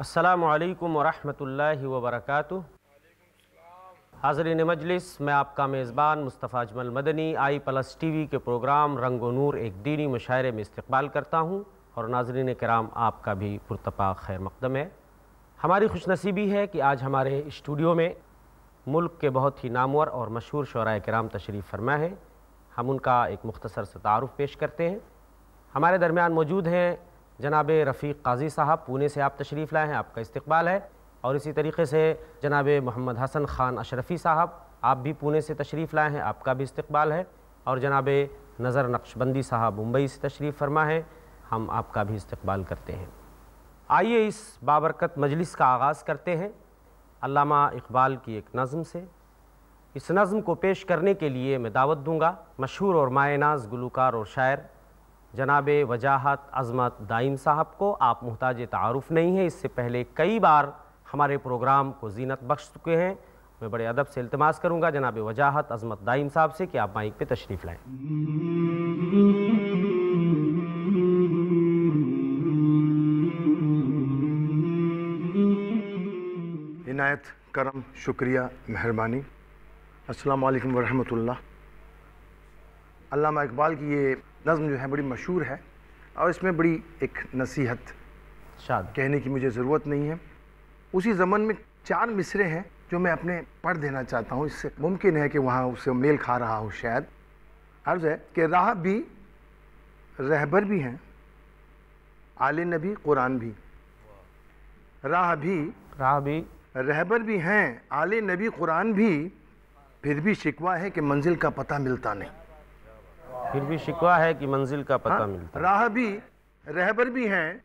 असलकम वरहमल वबरक हाजरीन मजलिस मैं आपका मेज़बान Mustafa Ajmal Madani I plus T V के प्रोग्राम रंग नूर एक दीनी मुशायरे में इस्तबाल करता हूँ और नाजरीन कराम आपका भी पुरतपा खैर मकदम है हमारी खुश नसीबी है कि आज हमारे स्टूडियो में मुल्क के बहुत ही नामवर और मशहूर शरा कराम तशरीफ़ फरमा है हम उनका एक मुख्तसर से तारफ़ पेश करते हैं हमारे दरमियान मौजूद हैं जनाब रफ़ीक काजी साहब पुणे से आप तशरीफ़ लाए हैं आपका इस्तबाल है और इसी तरीके से जनाब मोहम्मद हसन ख़ान अशरफ़ी साहब आप भी पुणे से तशरीफ़ लाए हैं आपका भी इस्तबाल है और जनाब नज़र नक्शबंदी साहब मुंबई से तशरीफ़ फरमा है हम आपका भी इस्तबाल करते हैं आइए इस बाबरकत मजलिस का आगाज़ करते हैं अलामा इकबाल की एक नज़म से इस नज़म को पेश करने के लिए मैं दावत दूंगा मशहूर और माय नाज़ गुलकार और शायर जनाब वजाहत अजमत दाइम साहब को आप मोहताज तारफ़ नहीं है इससे पहले कई बार हमारे प्रोग्राम को जीनत बख्श चुके हैं मैं बड़े अदब से अल्तमास करूँगा जनाब वजाहत अजमत दाइम साहब से कि आप माइक पे तशरीफ़ लाएँ इनायत करम शुक्रिया मेहरबानी अस्सलाम वालेकुम वरहमतुल्लाह अल्लामा इकबाल की ये नज़म जो है बड़ी मशहूर है और इसमें बड़ी एक नसीहत शायद कहने की मुझे ज़रूरत नहीं है उसी ज़मन में चार मिसरे हैं जो मैं अपने पढ़ देना चाहता हूँ इससे मुमकिन है कि वहाँ उससे मेल खा रहा हो शायद अर्ज़ है कि राह भी रहबर भी हैं आल नबी कुरान भी राह भी राह भी रहबर भी हैं आल नबी कुरान भी फिर भी शिकवा है कि मंजिल का पता मिलता नहीं फिर भी शिकवा है कि मंजिल का पता हाँ, मिलता राह भी रहबर भी हैं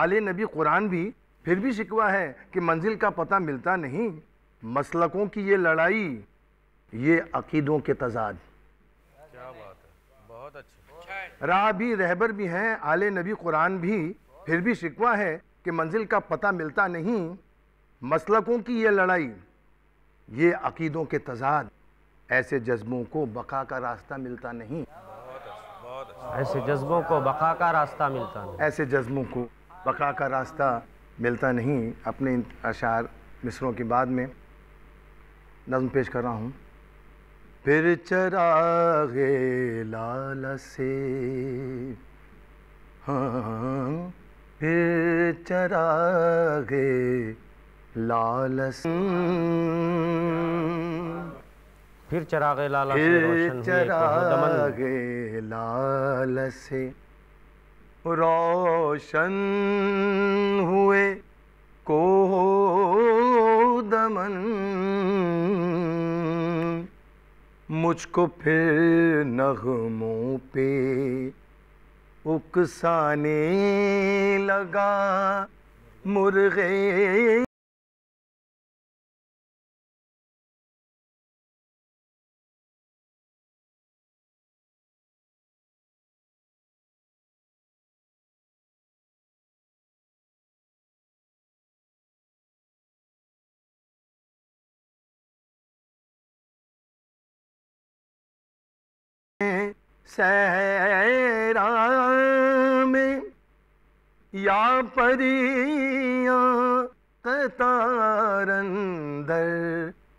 आले नबी कुरान भी फिर भी शिकवा है कि मंजिल का पता मिलता नहीं मसलकों की ये लड़ाई ये अकीदों के तजाद क्या बात है बहुत राह भी रहबर भी हैं आले नबी कुरान भी फिर भी शिकवा है कि मंजिल का पता मिलता नहीं मसलकों की ये लड़ाई ये अकीदों के तजाद ऐसे जज्बों को बका का रास्ता मिलता नहीं ऐसे जज्बों को बका का रास्ता मिलता नहीं ऐसे जज्बों को बका का रास्ता मिलता नहीं अपने अशार मिसरों के बाद में नज्म पेश कर रहा हूँ फिर चरागे लाल से हाँ फिर चरागे लाल से फिर चरागे लाला फिर से चरागे लाल से रोशन हुए को दमन मुझको फिर नगमों पे उकसाने लगा मुर्गे सहरा में या परिया कतारंदर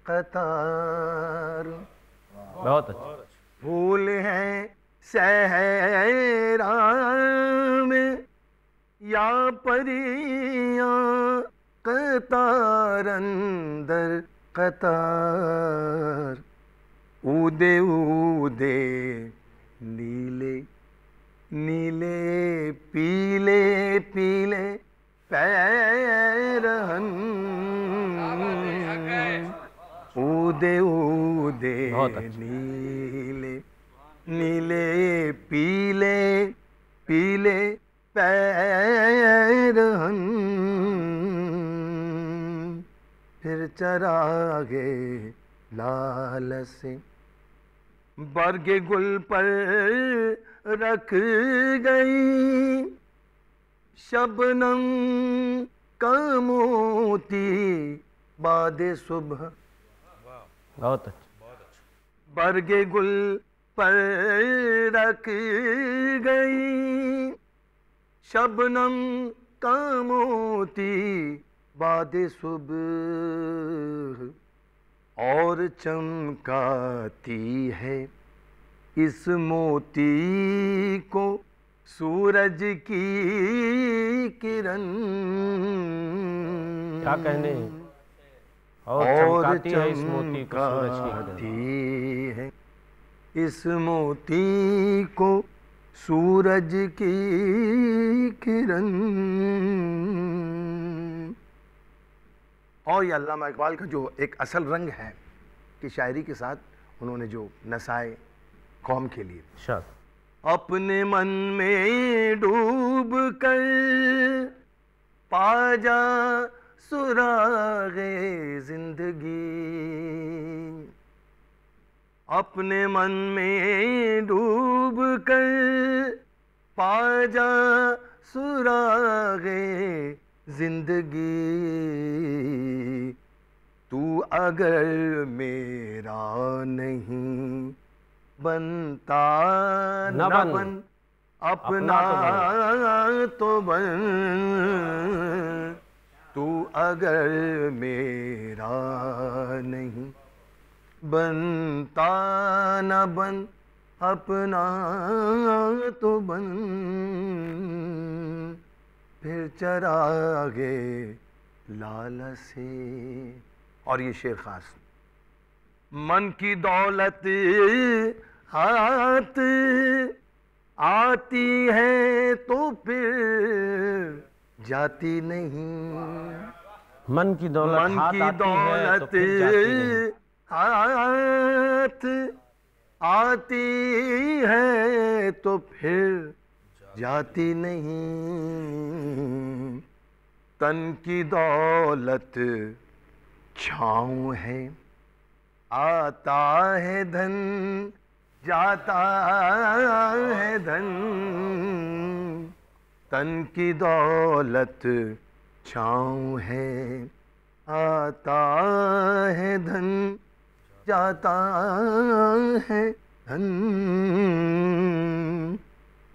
कतार बहुत अच्छा फूल है सहरा में या परिया कतारंदर कतार उदे उदे नीले नीले पीले पीले पैरहन उदे उदे अच्छा। नीले नीले पीले पीले पैरहन फिर चरागे लाल से बर्ग गुल पर रख गई शबनम कमोती बाद सुबह बहुत अच्छा बर्ग गुल पर रख गई शबनम कमोती बाद सुबह और चमकाती है इस मोती को सूरज की किरण क्या कहने और, और चमकाती, है इस मोती को सूरज की किरण और ये अल्लामा इकबाल का जो एक असल रंग है कि शायरी के साथ उन्होंने जो नसाए कौम के लिए अपने मन में डूब कर पाजा सुरागे जिंदगी अपने मन में डूब कर पाजा सुरागे जिंदगी तू अगर मेरा नहीं बनता न बन, बन अपना, अपना तो बन, तो बन तू अगर मेरा नहीं बनता न बन अपना तो बन फिर चरा गे लाल से और ये शेर खास मन की दौलत हाथ आती है तो फिर जाती नहीं मन की दौलत मन की तो दौलत हाथ आती है तो फिर जाती नहीं तन की दौलत छाऊ है आता है धन जाता है धन तन की दौलत छाऊ है आता है धन जाता है धन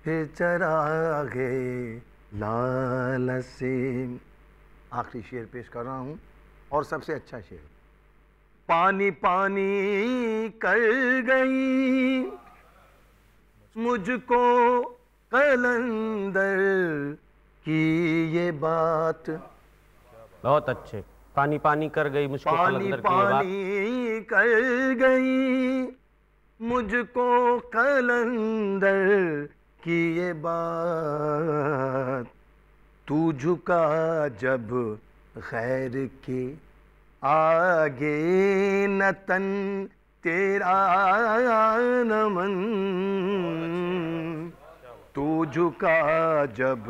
चरा चरागे लाल सीम आखिरी शेर पेश कर रहा हूं और सबसे अच्छा शेर पानी पानी कर गई मुझको कलंदर की ये बात बहुत अच्छे पानी पानी कर गई मुझको पानी पानी कर गई मुझको कलंदर की ये बात तू झुका जब खैर के आगे न तन तेरा नमन तू झुका जब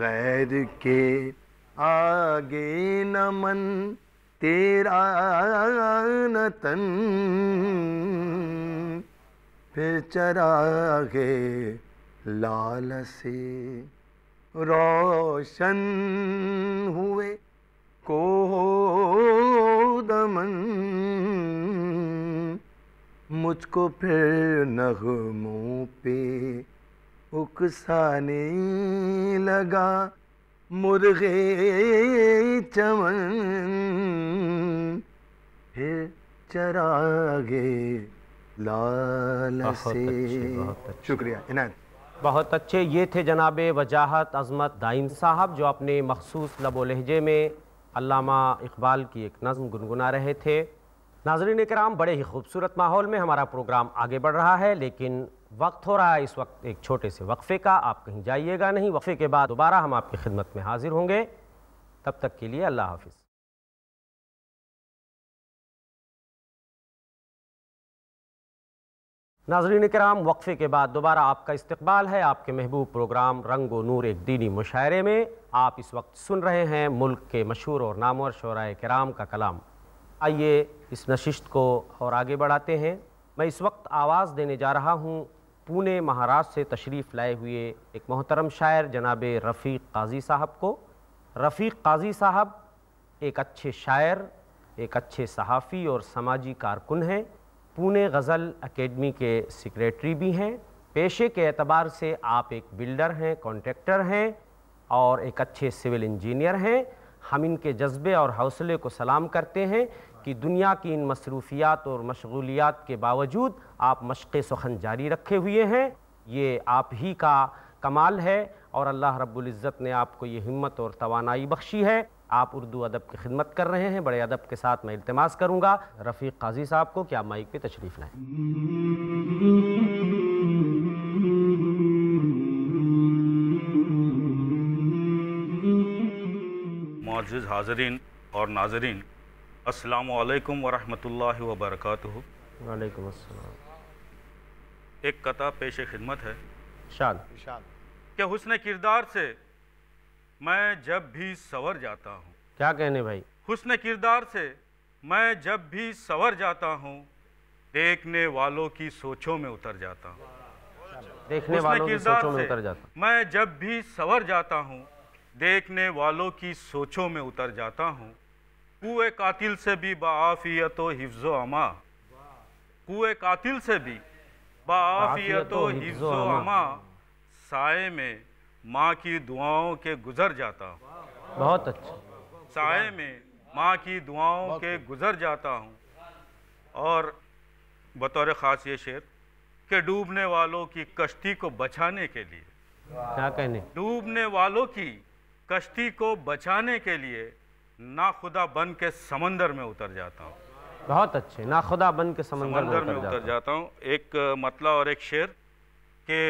गैर के आगे न मन तेरा न तन फिर चरागे लाल से रोशन हुए को दमन मुझको फिर नगमों पे उकसाने लगा मुर्गे चमन फिर चरागे लाल से शुक्रिया इनायत बहुत अच्छे ये थे जनाब वजाहत अजमत दाइम साहब जो अपने मखसूस लबो लहजे में अलामा इकबाल की एक नज़म गुनगुना रहे थे नाजरीन कराम बड़े ही खूबसूरत माहौल में हमारा प्रोग्राम आगे बढ़ रहा है लेकिन वक्त हो रहा है इस वक्त एक छोटे से वक्फ़े का आप कहीं जाइएगा नहीं वक्फ़े के बाद दोबारा हम आपकी खिदमत में हाजिर होंगे तब तक के लिए अल्लाह हाफिज़ नाजरीन कराम वक्फ़े के बाद दोबारा आपका इस्तबाल है आपके महबूब प्रोग्राम रंग व नूर एक दीनी मुशायरे में आप इस वक्त सुन रहे हैं मुल्क के मशहूर और नामवर शराय कराम का कलाम आइए इस नशस्त को और आगे बढ़ाते हैं मैं इस वक्त आवाज़ देने जा रहा हूँ पुणे महाराष्ट्र से तशरीफ़ लाए हुए एक मोहतरम शायर जनाब रफी काजी साहब को रफ़ीक काजी साहब एक अच्छे शायर एक अच्छे सहाफ़ी और समाजी कारकुन हैं पुणे गज़ल अकेडमी के सेक्रेटरी भी हैं पेशे के अतबार से आप एक बिल्डर हैं कॉन्ट्रेक्टर हैं और एक अच्छे सिविल इंजीनियर हैं हम इनके जज्बे और हौसले को सलाम करते हैं कि दुनिया की इन मसरूफियात और मशगूलियात के बावजूद आप मशक़ सुखन जारी रखे हुए हैं ये आप ही का कमाल है और अल्लाह रब्बुल इज़्ज़त ने आपको ये हिम्मत और तोानाई बख्शी है आप उर्दू अदब की खिदमत कर रहे हैं बड़े अदब के साथ मैं इल्तमास करूंगा रफ़ीक काजी साहब को कि आप माइक पे तशरीफ़ लाएँ मज़ हाजरीन और नाजरीन अस्सलाम वालेकुम रहमतुल्लाहि व बरकातुहू वालेकुम अस्सलाम एक कथा पेश खिदमत है शान क्या हुस्न किरदार से मैं जब भी सवर जाता हूँ क्या कहने भाई हुस्न किरदार से मैं जब भी सवर जाता हूँ देखने वालों की सोचों में उतर जाता हूँ देखने वालों की सोचों में उतर जाता मैं जब भी सवर जाता हूँ देखने वालों की सोचों में उतर जाता हूँ कुए कातिल से भी बाफियत हिफ्ज़ो अमा कुए कातिल से भी बाफियत हिफ्ज़ो अमा साय में माँ की दुआओं के गुजर जाता हूँ बहुत अच्छा साय में माँ की दुआओं के गुजर जाता हूँ और बतौर ख़ास ये शेर के डूबने वालों की कश्ती को बचाने के लिए क्या कहने डूबने वालों की कश्ती को बचाने के लिए ना खुदा बन के समंदर में उतर जाता हूँ बहुत अच्छे नाखुदा बन के समंदर, समंदर में उतर, में उतर जाता हूँ एक मतला और एक शेर के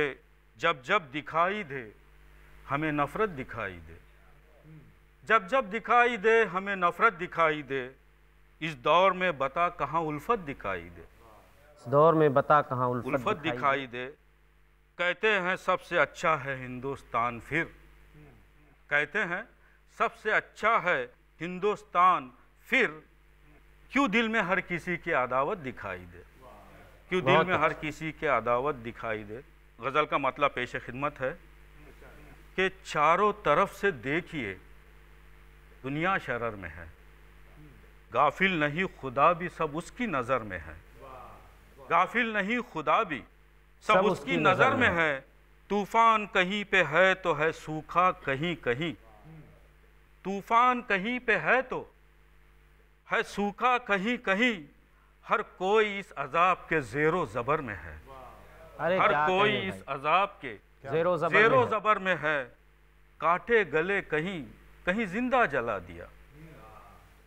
जब जब दिखाई दे हमें नफ़रत दिखाई दे जब जब दिखाई दे हमें नफ़रत दिखाई दे इस दौर में बता कहाँ उल्फत दिखाई दे इस दौर में बता कहाँ उल्फत, उल्फत दिखाई, दिखाई दे कहते हैं सबसे अच्छा है हिंदुस्तान फिर कहते हैं सबसे अच्छा है हिंदुस्तान फिर क्यों दिल में हर किसी की अदावत दिखाई दे क्यों दिल में अच्छा। हर किसी की अदावत दिखाई दे गज़ल का मतलब पेश खिदमत है कि चारों तरफ से देखिए दुनिया शरर में है गाफिल नहीं खुदा भी सब उसकी नज़र में है गाफिल नहीं खुदा भी सब, सब उसकी, उसकी नज़र में है तूफ़ान कहीं पे है तो है सूखा कहीं कहीं तूफ़ान कहीं पे है तो है सूखा कहीं कहीं हर कोई इस अजाब के ज़ेरो ज़बर में है हर कोई इस अजाब के जेरो जबर जेरो में जबर है। में है काटे गले कहीं कहीं जिंदा जला दिया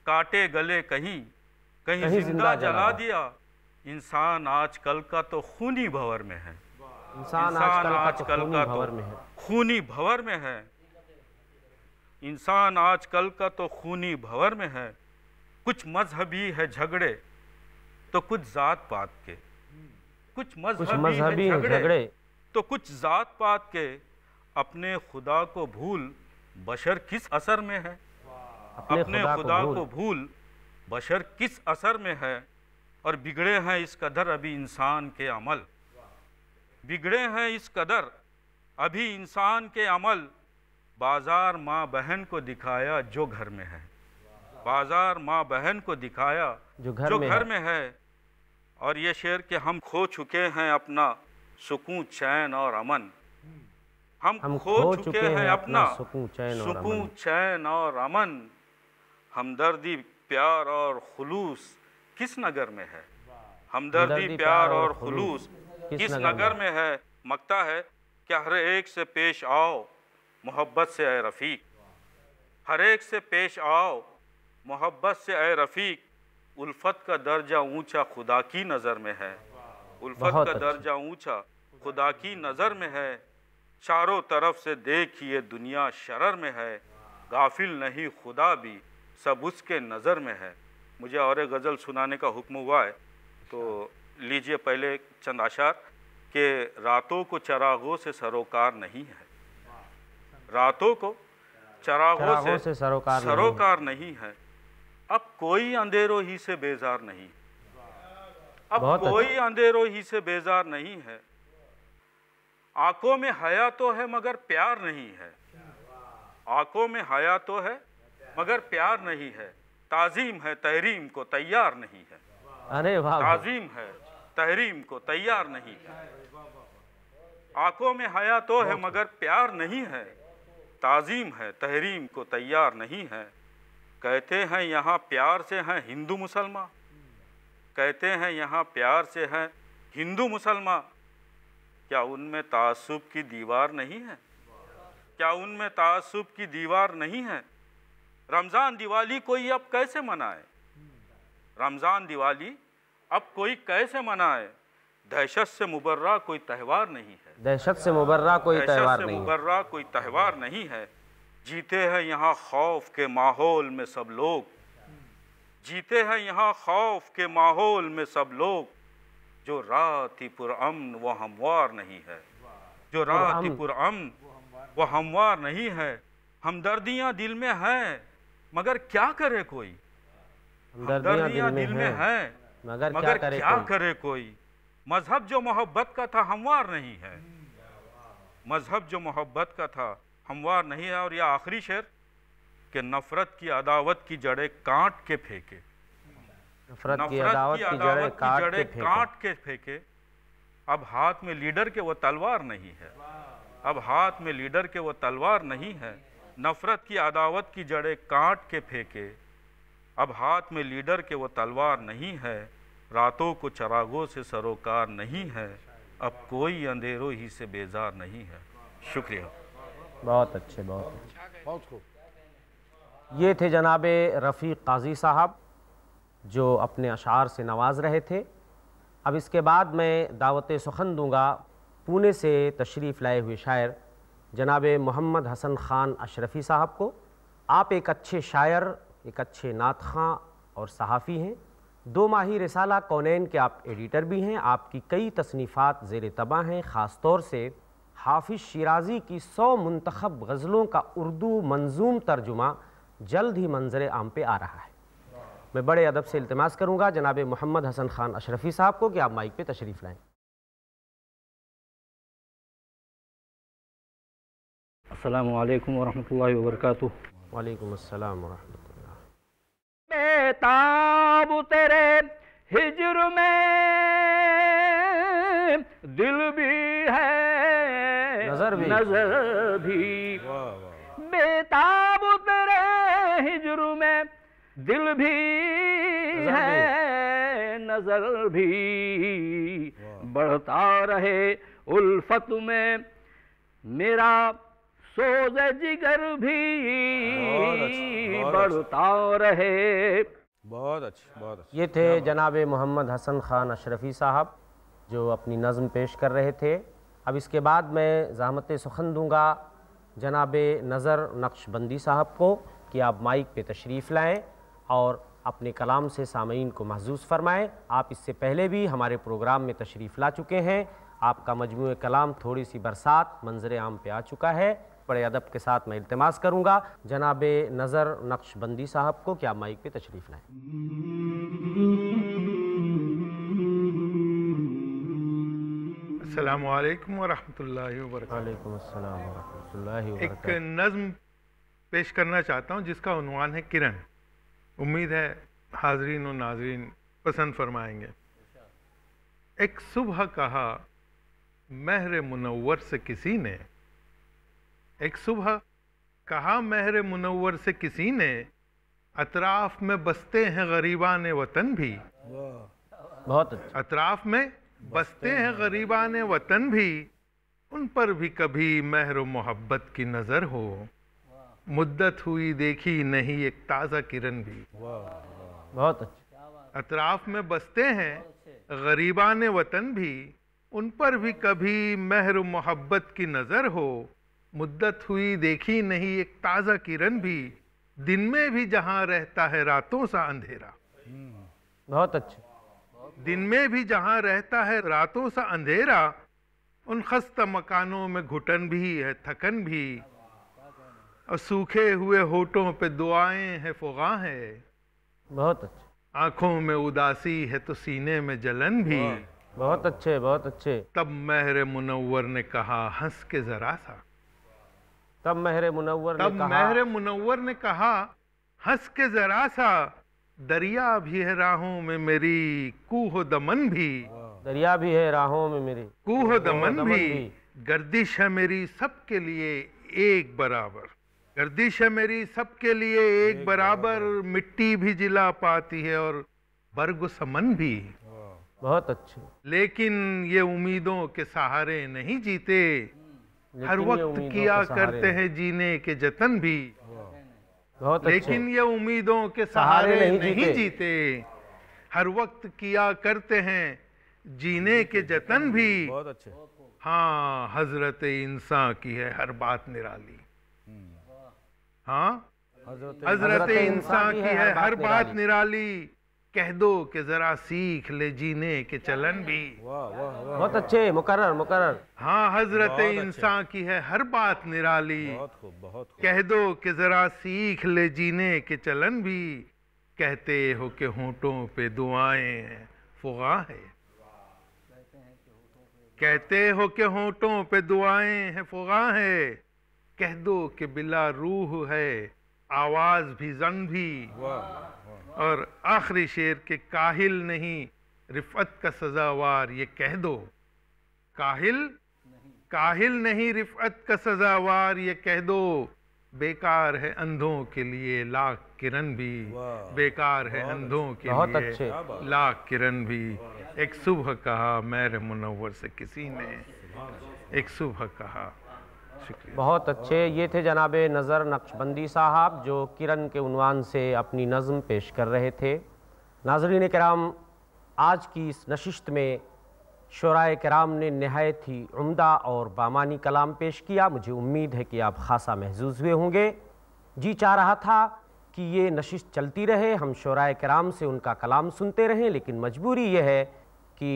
काटे गले कहीं कहीं, कहीं जिंदा जला जला दिया इंसान आजकल का तो खूनी भवर तो तो में है इंसान आजकल का तो खूनी भवर में है इंसान आजकल का तो खूनी भवर में है कुछ मजहबी है झगड़े तो कुछ ज़ात पात के कुछ मजहबी है झगड़े तो कुछ ज़ात पात के अपने खुदा को भूल बशर किस असर में है अपने, अपने खुदा, खुदा को, भूल। को भूल बशर किस असर में है और बिगड़े हैं इस कदर अभी इंसान के अमल बिगड़े हैं इस कदर अभी इंसान के अमल बाज़ार माँ बहन को दिखाया जो घर में है बाज़ार माँ बहन को दिखाया जो घर जो में, घर में है।, में है और ये शेर के हम खो चुके हैं अपना सुकून चैन और अमन हम, हम खो चुके हैं अपना सुकून चैन सुकून चैन और अमन हमदर्दी प्यार और खुलूस किस नगर में है हमदर्दी प्यार और खुलूस किस नगर में है मकता है क्या हर एक से पेश आओ मोहब्बत से ए रफ़ीक हर एक से पेश आओ मोहब्बत से ए रफ़ीक उल्फत का दर्जा ऊंचा खुदा की नज़र में है उल्फत का दर्जा ऊंचा खुदा की नज़र में है चारों तरफ से देखिए दुनिया शरर में है गाफिल नहीं खुदा भी सब उसके नज़र में है मुझे और गज़ल सुनाने का हुक्म हुआ है तो लीजिए पहले चंद आशार के रातों को चरागों से सरोकार नहीं है रातों को चरागों से, से सरोकार सरोकार नहीं है अब कोई अंधेरों ही से बेजार नहीं अब कोई अच्छा। अंधेरो ही से बेजार नहीं है आंखों में हया तो है मगर प्यार नहीं है आंखों में हया तो है मगर प्यार नहीं है ताजीम है तहरीम को तैयार नहीं है अरे वाह ताजीम है तहरीम को तैयार नहीं है आंखों में हया तो है मगर प्यार नहीं है ताजीम है तहरीम को तैयार नहीं है कहते हैं यहाँ प्यार से हैं हिंदू मुसलमान कहते हैं यहाँ प्यार से हैं हिंदू मुसलमान क्या उनमें तासुब की दीवार नहीं है क्या उनमें तासुब की दीवार नहीं है रमज़ान दिवाली कोई अब कैसे मनाए रमज़ान दिवाली अब कोई कैसे मनाए दहशत से मुबर्रा कोई त्यौहार नहीं है दहशत से मुबर्रा कोई त्यौहार नहीं मुबर्रा कोई त्यौहार नहीं है जीते हैं यहाँ खौफ के माहौल में सब लोग जीते हैं यहाँ खौफ के माहौल में सब लोग जो रात ही पुरअमन वो हमवार नहीं है जो रात ही पुरअमन वो हमवार नहीं है हमदर्दियाँ दिल में हैं मगर क्या करे कोई हमदर्दियाँ दिल में हैं मगर मगर क्या करे कोई मज़हब जो मोहब्बत का था हमवार नहीं है मज़हब जो मोहब्बत का था हमवार नहीं है और यह आखिरी शेर कि नफरत की अदावत की जड़ें काट के फेंके नफरत, नफरत की अदावत की जड़ें जड़े काट के फेंके अब हाथ में लीडर के वो तलवार नहीं है अब हाथ में लीडर के वो तलवार नहीं है नफरत की अदावत की जड़ें काट के फेंके अब हाथ में लीडर के वो तलवार नहीं है रातों को चरागों से सरोकार नहीं है अब कोई अंधेरों ही से बेजार नहीं है शुक्रिया बहुत अच्छे बहुत अच्छे बहुत खूब ये थे जनाब रफ़ी काजी साहब जो अपने अशार से नवाज रहे थे अब इसके बाद मैं दावत सुखन दूंगा पुणे से तशरीफ़ लाए हुए शायर जनाब मोहम्मद हसन ख़ान अशरफ़ी साहब को आप एक अच्छे शायर एक अच्छे नात खां और सहाफ़ी हैं दो माही रिसाला कौनैन के आप एडिटर भी हैं आपकी कई तसनीफ़ात जेर तबाह हैं ख़ास तौर से हाफिज़ शिराजी की सौ मंतखब गज़लों का उर्दू मंजूम तर्जुमा जल्द ही मंजर आम पे आ रहा है मैं बड़े अदब से इल्तमास करूंगा जनाब मोहम्मद हसन खान अशरफी साहब को कि आप माइक पे तशरीफ़ लाएँ अल्लाम वरहमल वर्क वालेकुम अस्सलाम बेताब तेरे हिजर में दिल भी है नजर भी नजर भी बेताब हिजरू में दिल भी है नजर भी बढ़ता रहे उल्फत में मेरा सोज जिगर भी अच्छा, अच्छा। बढ़ता रहे बहुत अच्छा बहुत अच्छा ये थे जनाब मोहम्मद हसन खान अशरफी साहब जो अपनी नज़म पेश कर रहे थे अब इसके बाद मैं जहमत सुखन दूंगा जनाब नज़र नक्शबंदी साहब को कि आप माइक पे तशरीफ़ लाएं और अपने कलाम से सामीन को महजूस फरमाएं आप इससे पहले भी हमारे प्रोग्राम में तशरीफ़ ला चुके हैं आपका मजमू कलाम थोड़ी सी बरसात मंजर आम पे आ चुका है बड़े अदब के साथ मैं इल्तमास करूँगा जनाब नज़र नक्शबंदी साहब को क्या माइक पे तशरीफ़ लाएँ अल्लाम वरहमल वर्क एक नज़म पेश करना चाहता हूँ जिसका उनवान है किरण उम्मीद है हाजरीन और नाजरीन पसंद फरमाएंगे एक सुबह कहा महर मुनवर से किसी ने एक सुबह कहा महर मुनवर से किसी ने अतराफ में बसते हैं गरीबान वतन भी बहुत अच्छा। अतराफ में बसते हैं गरीबान वतन भी उन पर भी कभी महर मोहब्बत की नज़र हो मुद्दत हुई देखी नहीं एक ताज़ा किरण भी बहुत अच्छा अतराफ में बसते हैं गरीबान वतन भी उन पर भी कभी मेहर मोहब्बत की नज़र हो मुद्दत हुई देखी नहीं एक ताज़ा किरण भी दिन में भी जहाँ रहता है रातों सा अंधेरा बहुत अच्छा दिन में भी जहाँ रहता है रातों सा अंधेरा उन खस्त मकानों में घुटन भी है थकन भी और सूखे हुए होठों पे दुआएं हैं फुगा है बहुत अच्छे आंखों में उदासी है तो सीने में जलन भी बहुत अच्छे बहुत अच्छे तब मेहर मुनवर ने कहा हंस के जरा सा तब मेहर मुनवर तब मेहर मुनवर ने कहा हंस के जरा सा दरिया भी है राहों में मेरी कूह दमन भी दरिया भी है राहों में मेरी कूह दमन, दमन भी गर्दिश है मेरी सबके लिए एक बराबर गर्दिश है मेरी सबके लिए एक बराबर मिट्टी भी जिला पाती है और बर्ग समन भी बहुत अच्छे लेकिन ये उम्मीदों के सहारे नहीं जीते हर वक्त किया करते हैं जीने के जतन भी बहुत लेकिन ये उम्मीदों के सहारे नहीं, नहीं जीते।, जीते हर वक्त किया करते हैं जीने के जतन भी बहुत अच्छे हाँ हजरत इंसान की है हर बात निराली हाँ हजरत इंसान की है हर बात निराली कह दो कि जरा सीख ले जीने के चलन भी बहुत अच्छे मुकरर मुकरर हाँ हजरत इंसान की है हर बात निराली बहुत कह दो कि जरा सीख ले जीने के चलन भी कहते हो कि होठों पे दुआएं फुगा है कहते हो कि होठों पे दुआएं हैं फुगा है कह दो कि बिला रूह है आवाज भी जंग भी और आखिरी शेर के काहिल नहीं रिफत का सजावार ये कह दो काहिल काहिल नहीं रिफत का सजावार ये कह दो बेकार है अंधों के लिए लाख किरण भी बेकार है अंधों के लिए लाख किरण भी एक सुबह कहा मैर मुनवर से किसी ने एक सुबह कहा बहुत अच्छे ये थे जनाब नज़र नक्शबंदी साहब जो किरण के उनवान से अपनी नज़म पेश कर रहे थे नाजरीन कराम आज की इस नशिस्त में शराय कराम ने नहायत ही उमदा और बामानी कलाम पेश किया मुझे उम्मीद है कि आप ख़ासा महजूज हुए होंगे जी चाह रहा था कि ये नशिश चलती रहे हम शराय कराम से उनका कलाम सुनते रहें लेकिन मजबूरी यह है कि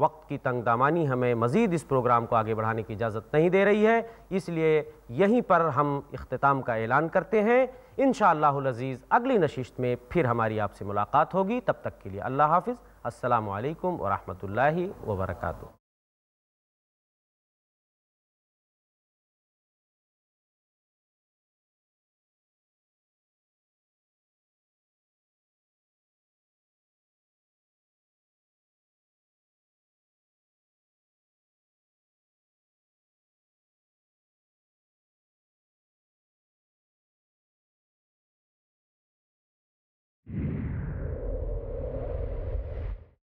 वक्त की तंग दामानी हमें मज़ीद इस प्रोग्राम को आगे बढ़ाने की इजाज़त नहीं दे रही है इसलिए यहीं पर हम अख्ताम का ऐलान करते हैं इन शज़ीज़ अगली नशिश में फिर हमारी आपसे मुलाकात होगी तब तक के लिए अल्लाह हाफिज़ असलकम वरहमल वर्का